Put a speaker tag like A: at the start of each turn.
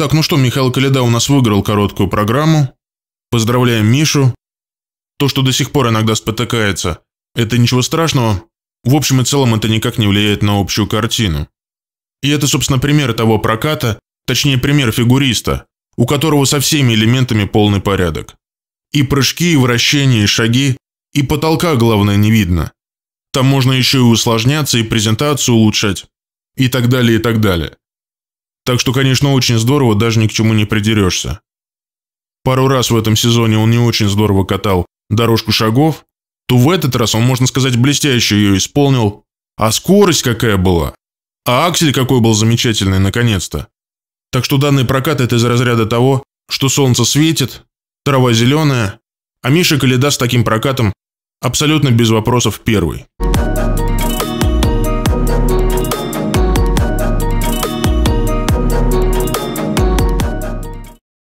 A: Так, ну что, Михаил Коляда у нас выиграл короткую программу. Поздравляем Мишу. То, что до сих пор иногда спотыкается, это ничего страшного. В общем и целом это никак не влияет на общую картину. И это, собственно, пример того проката, точнее пример фигуриста, у которого со всеми элементами полный порядок. И прыжки, и вращения, и шаги, и потолка, главное, не видно. Там можно еще и усложняться, и презентацию улучшать, и так далее, и так далее. Так что, конечно, очень здорово, даже ни к чему не придерешься. Пару раз в этом сезоне он не очень здорово катал дорожку шагов, то в этот раз он, можно сказать, блестяще ее исполнил. А скорость какая была! А аксель какой был замечательный, наконец-то! Так что данный прокат – это из разряда того, что солнце светит, трава зеленая, а Миша Каледа с таким прокатом абсолютно без вопросов первый.